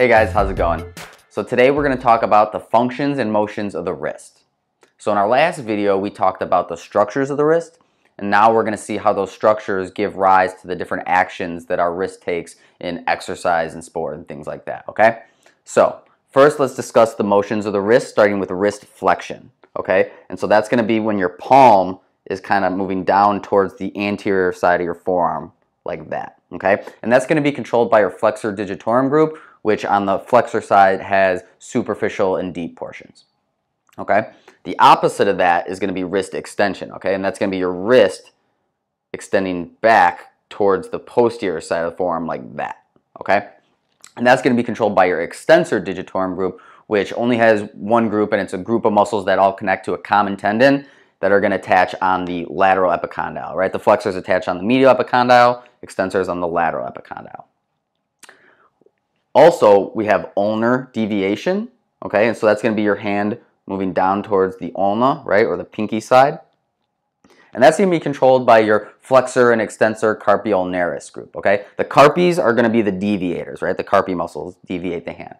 Hey guys, how's it going? So today we're going to talk about the functions and motions of the wrist. So in our last video we talked about the structures of the wrist and now we're going to see how those structures give rise to the different actions that our wrist takes in exercise and sport and things like that, okay? So first let's discuss the motions of the wrist starting with wrist flexion, okay? And so that's going to be when your palm is kind of moving down towards the anterior side of your forearm like that, okay? And that's going to be controlled by your flexor digitorum group which on the flexor side has superficial and deep portions. Okay? The opposite of that is going to be wrist extension, okay? And that's going to be your wrist extending back towards the posterior side of the forearm like that, okay? And that's going to be controlled by your extensor digitorum group, which only has one group, and it's a group of muscles that all connect to a common tendon that are going to attach on the lateral epicondyle, right? The flexors attach on the medial epicondyle, extensors on the lateral epicondyle. Also, we have ulnar deviation, okay? And so that's going to be your hand moving down towards the ulna, right, or the pinky side. And that's going to be controlled by your flexor and extensor carpi ulnaris group, okay? The carpes are going to be the deviators, right? The carpi muscles deviate the hand,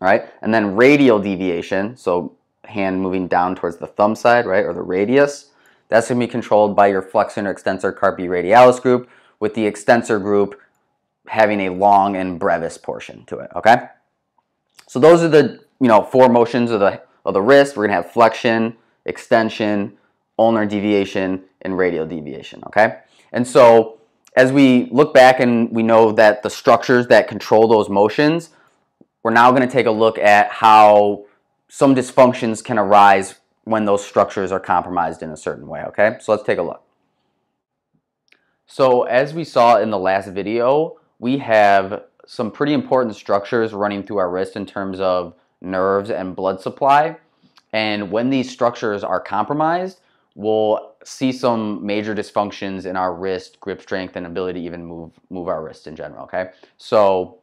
all right? And then radial deviation, so hand moving down towards the thumb side, right, or the radius, that's going to be controlled by your flexor and extensor carpi radialis group, with the extensor group having a long and brevis portion to it, okay? So those are the, you know, four motions of the, of the wrist. We're gonna have flexion, extension, ulnar deviation, and radial deviation, okay? And so as we look back and we know that the structures that control those motions, we're now gonna take a look at how some dysfunctions can arise when those structures are compromised in a certain way, okay? So let's take a look. So as we saw in the last video, we have some pretty important structures running through our wrist in terms of nerves and blood supply. And when these structures are compromised, we'll see some major dysfunctions in our wrist grip strength and ability to even move move our wrist in general okay so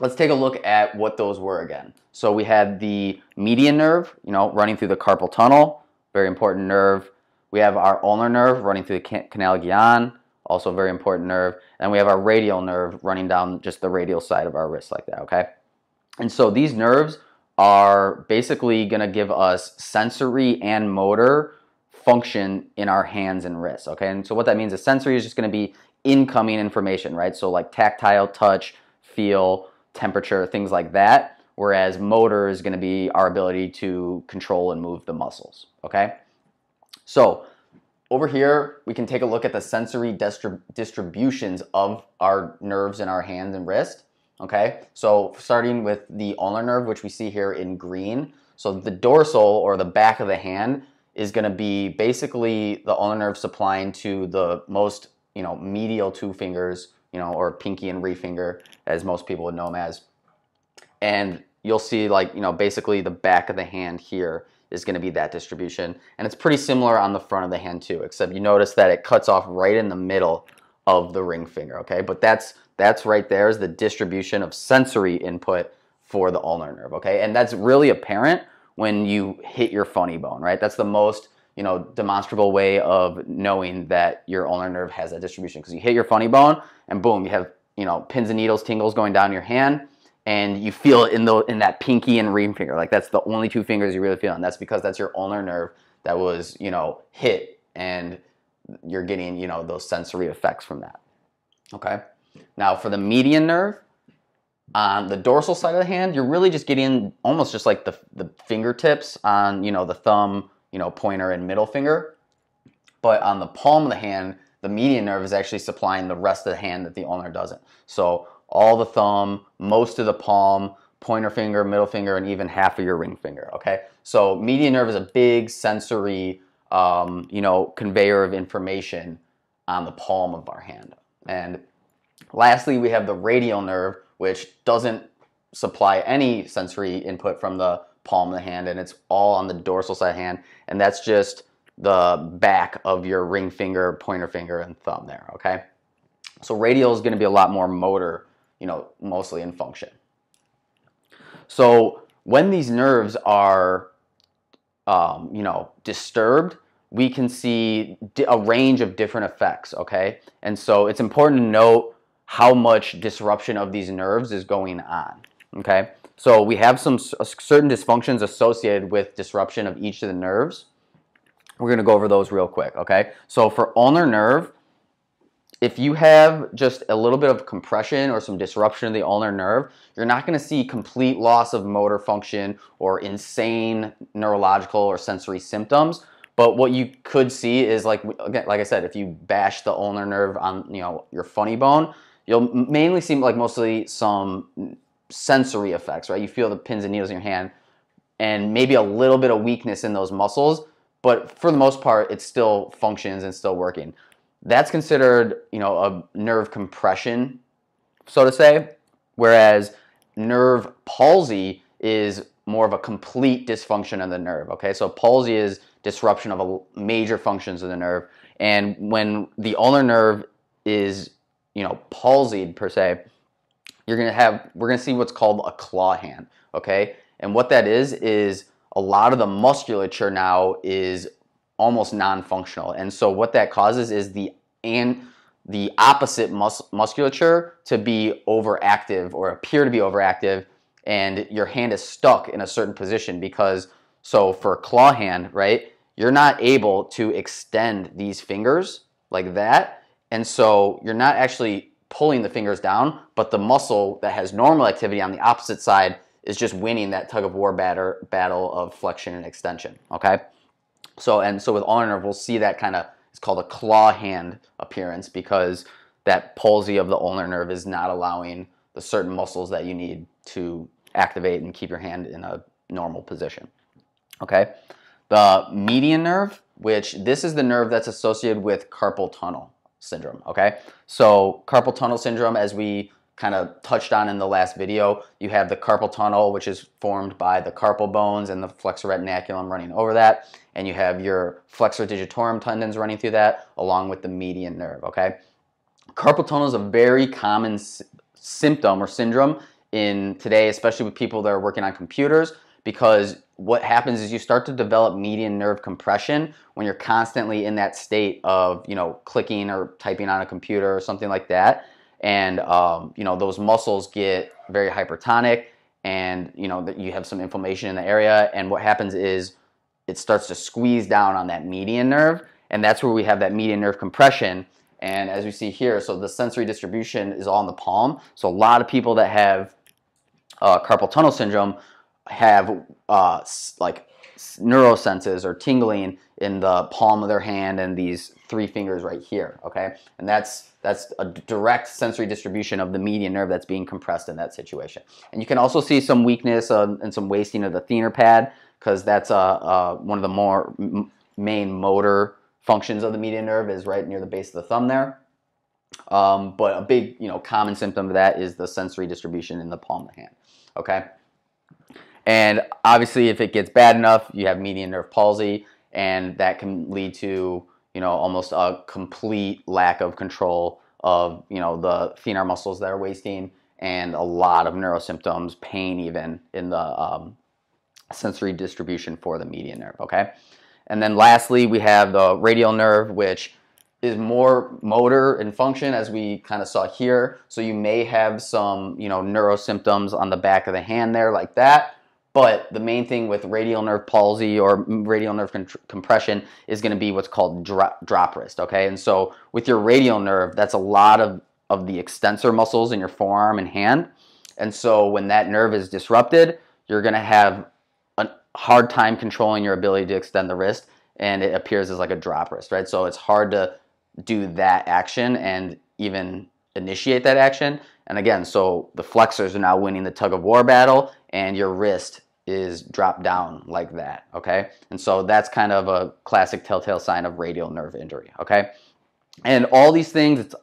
let's take a look at what those were again so we had the median nerve you know running through the carpal tunnel very important nerve we have our ulnar nerve running through the canal gyan also a very important nerve. And we have our radial nerve running down just the radial side of our wrist like that, okay? And so these nerves are basically gonna give us sensory and motor function in our hands and wrists, okay? And so what that means is sensory is just gonna be incoming information, right? So like tactile, touch, feel, temperature, things like that. Whereas motor is gonna be our ability to control and move the muscles, okay? So over here, we can take a look at the sensory distrib distributions of our nerves in our hands and wrist. Okay, so starting with the ulnar nerve, which we see here in green. So the dorsal or the back of the hand is going to be basically the ulnar nerve supplying to the most, you know, medial two fingers, you know, or pinky and ring finger, as most people would know them as. And you'll see like, you know, basically the back of the hand here is going to be that distribution. And it's pretty similar on the front of the hand too, except you notice that it cuts off right in the middle of the ring finger, okay? But that's that's right there is the distribution of sensory input for the ulnar nerve, okay? And that's really apparent when you hit your funny bone, right? That's the most, you know, demonstrable way of knowing that your ulnar nerve has that distribution because you hit your funny bone and boom, you have, you know, pins and needles, tingles going down your hand and you feel it in the in that pinky and ring finger. Like that's the only two fingers you really feel, and that's because that's your ulnar nerve that was you know hit, and you're getting you know those sensory effects from that. Okay. Now for the median nerve, on the dorsal side of the hand, you're really just getting almost just like the the fingertips on you know the thumb, you know pointer and middle finger, but on the palm of the hand. The median nerve is actually supplying the rest of the hand that the ulnar doesn't. So all the thumb, most of the palm, pointer finger, middle finger, and even half of your ring finger, okay? So median nerve is a big sensory, um, you know, conveyor of information on the palm of our hand. And lastly, we have the radial nerve, which doesn't supply any sensory input from the palm of the hand, and it's all on the dorsal side hand, and that's just the back of your ring finger, pointer finger, and thumb there, okay? So radial is gonna be a lot more motor you know, mostly in function. So when these nerves are, um, you know, disturbed, we can see a range of different effects, okay? And so it's important to note how much disruption of these nerves is going on, okay? So we have some uh, certain dysfunctions associated with disruption of each of the nerves. We're going to go over those real quick, okay? So for ulnar nerve, if you have just a little bit of compression or some disruption of the ulnar nerve, you're not going to see complete loss of motor function or insane neurological or sensory symptoms. But what you could see is like again, like I said, if you bash the ulnar nerve on you know your funny bone, you'll mainly see like mostly some sensory effects, right? You feel the pins and needles in your hand, and maybe a little bit of weakness in those muscles. But for the most part, it still functions and still working that's considered, you know, a nerve compression, so to say, whereas nerve palsy is more of a complete dysfunction of the nerve, okay? So palsy is disruption of a, major functions of the nerve, and when the ulnar nerve is, you know, palsied per se, you're going to have we're going to see what's called a claw hand, okay? And what that is is a lot of the musculature now is almost non-functional. And so what that causes is the and the opposite mus- musculature to be overactive or appear to be overactive and your hand is stuck in a certain position because so for claw hand, right? You're not able to extend these fingers like that. And so you're not actually pulling the fingers down, but the muscle that has normal activity on the opposite side is just winning that tug of war batter, battle of flexion and extension, okay? So and so with Arner, we'll see that kind of it's called a claw hand appearance because that palsy of the ulnar nerve is not allowing the certain muscles that you need to activate and keep your hand in a normal position. Okay, the median nerve, which this is the nerve that's associated with carpal tunnel syndrome. Okay, so carpal tunnel syndrome, as we kind of touched on in the last video. You have the carpal tunnel, which is formed by the carpal bones and the flexor retinaculum running over that. And you have your flexor digitorum tendons running through that, along with the median nerve, okay? Carpal tunnel is a very common symptom or syndrome in today, especially with people that are working on computers, because what happens is you start to develop median nerve compression when you're constantly in that state of, you know, clicking or typing on a computer or something like that and um, you know those muscles get very hypertonic and you know that you have some inflammation in the area and what happens is it starts to squeeze down on that median nerve and that's where we have that median nerve compression and as we see here so the sensory distribution is all in the palm so a lot of people that have uh, carpal tunnel syndrome have uh, like neurosenses are tingling in the palm of their hand and these three fingers right here, okay? And that's, that's a direct sensory distribution of the median nerve that's being compressed in that situation. And you can also see some weakness uh, and some wasting of the thenar pad because that's uh, uh, one of the more main motor functions of the median nerve is right near the base of the thumb there. Um, but a big, you know, common symptom of that is the sensory distribution in the palm of the hand, okay? And obviously, if it gets bad enough, you have median nerve palsy, and that can lead to you know almost a complete lack of control of you know the thenar muscles that are wasting and a lot of neurosymptoms, pain even in the um, sensory distribution for the median nerve. Okay, and then lastly, we have the radial nerve, which is more motor and function as we kind of saw here. So you may have some, you know, neurosymptoms on the back of the hand there like that. But the main thing with radial nerve palsy or radial nerve con- compression is going to be what's called drop, drop wrist. Okay, and so with your radial nerve, that's a lot of of the extensor muscles in your forearm and hand. And so when that nerve is disrupted, you're going to have a hard time controlling your ability to extend the wrist, and it appears as like a drop wrist, right? So it's hard to do that action and even initiate that action. And again, so the flexors are now winning the tug of war battle, and your wrist is dropped down like that, okay? And so that's kind of a classic telltale sign of radial nerve injury, okay? And all these things, it's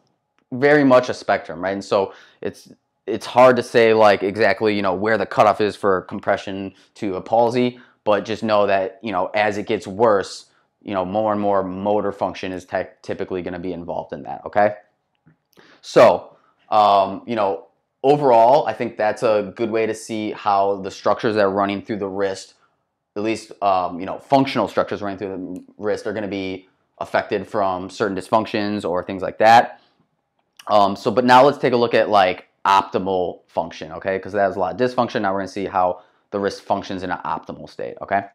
very much a spectrum, right? And so it's it's hard to say like exactly, you know, where the cutoff is for compression to a palsy, but just know that, you know, as it gets worse, you know, more and more motor function is typically going to be involved in that, okay? So, um, you know, overall, I think that's a good way to see how the structures that are running through the wrist, at least um, you know functional structures running through the wrist, are going to be affected from certain dysfunctions or things like that. Um, so, but now let's take a look at like optimal function, okay? Because that has a lot of dysfunction. Now we're going to see how the wrist functions in an optimal state, okay?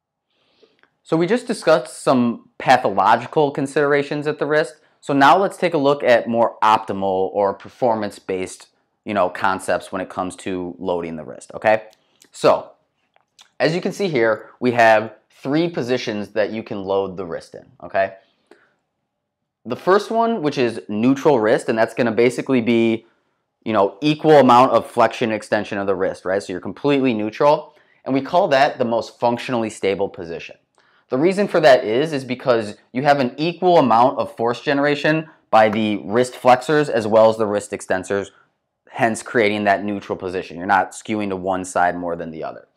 So we just discussed some pathological considerations at the wrist. So now let's take a look at more optimal or performance-based you know, concepts when it comes to loading the wrist, okay? So, as you can see here, we have three positions that you can load the wrist in, okay? The first one, which is neutral wrist, and that's gonna basically be, you know, equal amount of flexion extension of the wrist, right? So you're completely neutral, and we call that the most functionally stable position. The reason for that is, is because you have an equal amount of force generation by the wrist flexors as well as the wrist extensors hence creating that neutral position. You're not skewing to one side more than the other.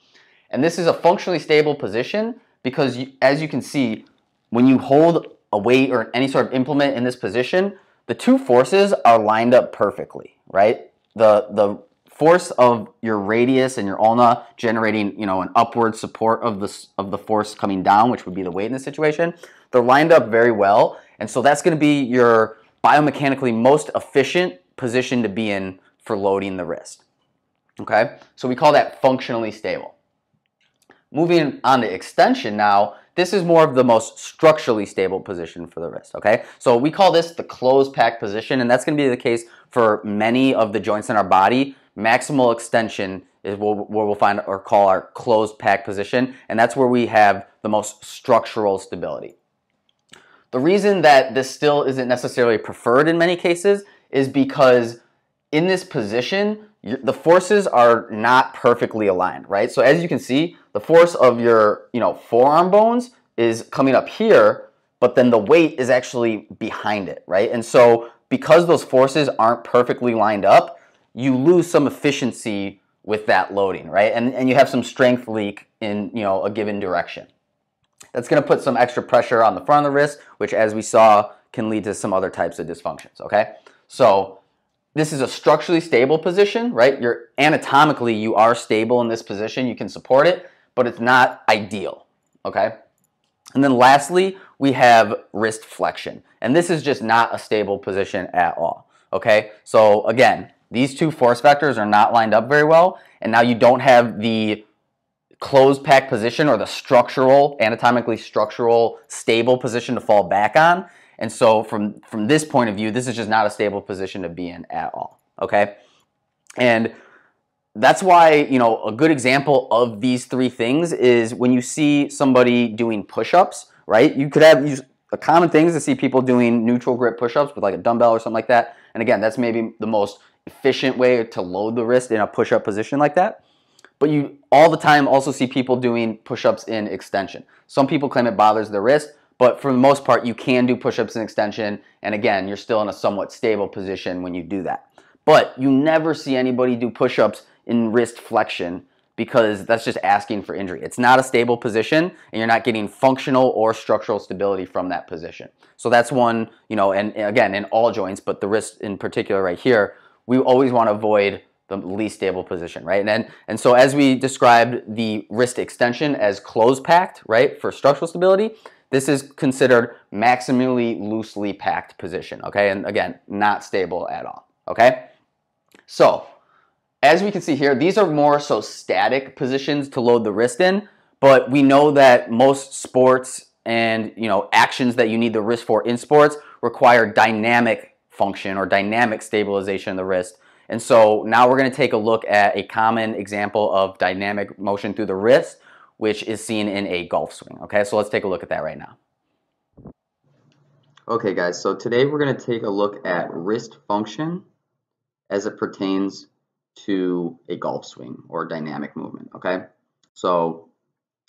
And this is a functionally stable position because you, as you can see, when you hold a weight or any sort of implement in this position, the two forces are lined up perfectly, right? The, the force of your radius and your ulna generating, you know, an upward support of the, of the force coming down, which would be the weight in this situation, they're lined up very well. And so that's going to be your biomechanically most efficient position to be in for loading the wrist. Okay, so we call that functionally stable. Moving on to extension now, this is more of the most structurally stable position for the wrist, okay? So we call this the closed pack position, and that's gonna be the case for many of the joints in our body. Maximal extension is what we'll find or call our closed pack position, and that's where we have the most structural stability. The reason that this still isn't necessarily preferred in many cases is because in this position, the forces are not perfectly aligned, right? So as you can see, the force of your, you know, forearm bones is coming up here, but then the weight is actually behind it, right? And so because those forces aren't perfectly lined up, you lose some efficiency with that loading, right? And, and you have some strength leak in, you know, a given direction. That's going to put some extra pressure on the front of the wrist, which as we saw can lead to some other types of dysfunctions, okay? So this is a structurally stable position, right? You're anatomically, you are stable in this position. You can support it, but it's not ideal, okay? And then lastly, we have wrist flexion. And this is just not a stable position at all, okay? So again, these two force vectors are not lined up very well. And now you don't have the closed pack position or the structural, anatomically structural, stable position to fall back on. And so from, from this point of view, this is just not a stable position to be in at all, okay? And that's why, you know, a good example of these three things is when you see somebody doing push-ups, right? You could have you, a common things to see people doing neutral grip push-ups with like a dumbbell or something like that. And again, that's maybe the most efficient way to load the wrist in a push-up position like that. But you all the time also see people doing push-ups in extension. Some people claim it bothers the wrist. But for the most part, you can do push-ups and extension. And again, you're still in a somewhat stable position when you do that. But you never see anybody do push-ups in wrist flexion because that's just asking for injury. It's not a stable position and you're not getting functional or structural stability from that position. So that's one, you know, and again, in all joints, but the wrist in particular right here, we always want to avoid the least stable position, right? And then, and so as we described the wrist extension as closed packed, right, for structural stability, this is considered maximally loosely packed position, okay? And again, not stable at all, okay? So as we can see here, these are more so static positions to load the wrist in, but we know that most sports and you know actions that you need the wrist for in sports require dynamic function or dynamic stabilization of the wrist. And so now we're going to take a look at a common example of dynamic motion through the wrist which is seen in a golf swing. Okay, so let's take a look at that right now. Okay guys, so today we're going to take a look at wrist function as it pertains to a golf swing or dynamic movement, okay? So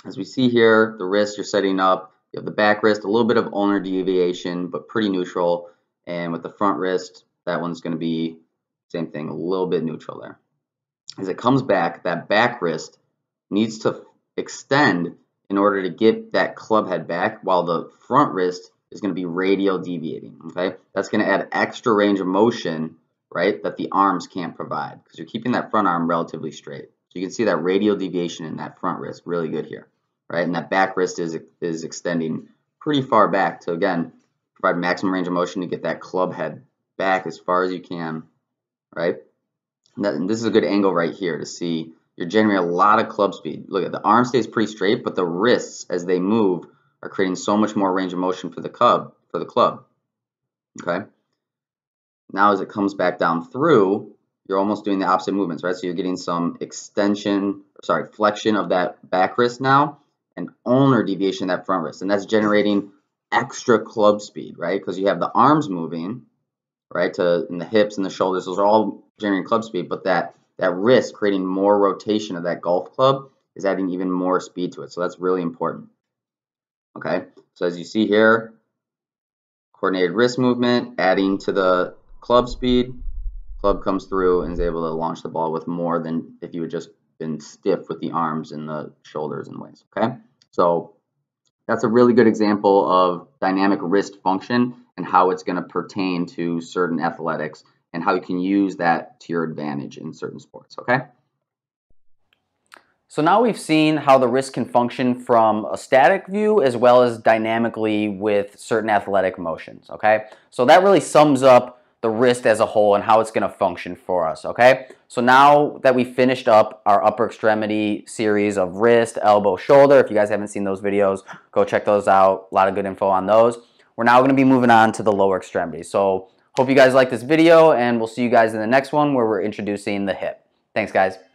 as we see here, the wrist you're setting up, you have the back wrist, a little bit of ulnar deviation, but pretty neutral. And with the front wrist, that one's gonna be, same thing, a little bit neutral there. As it comes back, that back wrist needs to extend in order to get that club head back while the front wrist is going to be radial deviating, okay? That's going to add extra range of motion, right, that the arms can't provide because you're keeping that front arm relatively straight. So you can see that radial deviation in that front wrist really good here, right? And that back wrist is, is extending pretty far back to, again, provide maximum range of motion to get that club head back as far as you can, right? And, that, and this is a good angle right here to see you're generating a lot of club speed. Look at the arm stays pretty straight, but the wrists as they move are creating so much more range of motion for the club for the club. Okay. Now as it comes back down through, you're almost doing the opposite movements, right? So you're getting some extension, sorry, flexion of that back wrist now, and ulnar deviation of that front wrist, and that's generating extra club speed, right? Because you have the arms moving, right, to and the hips and the shoulders. Those are all generating club speed, but that that risk creating more rotation of that golf club is adding even more speed to it. So that's really important. Okay, so as you see here, coordinated wrist movement, adding to the club speed, club comes through and is able to launch the ball with more than if you had just been stiff with the arms and the shoulders and waist, okay? So that's a really good example of dynamic wrist function and how it's gonna pertain to certain athletics and how you can use that to your advantage in certain sports, okay? So now we've seen how the wrist can function from a static view as well as dynamically with certain athletic motions, okay? So that really sums up the wrist as a whole and how it's going to function for us, okay? So now that we finished up our upper extremity series of wrist, elbow, shoulder, if you guys haven't seen those videos, go check those out. A lot of good info on those. We're now going to be moving on to the lower extremity. So Hope you guys like this video, and we'll see you guys in the next one where we're introducing the hip. Thanks, guys.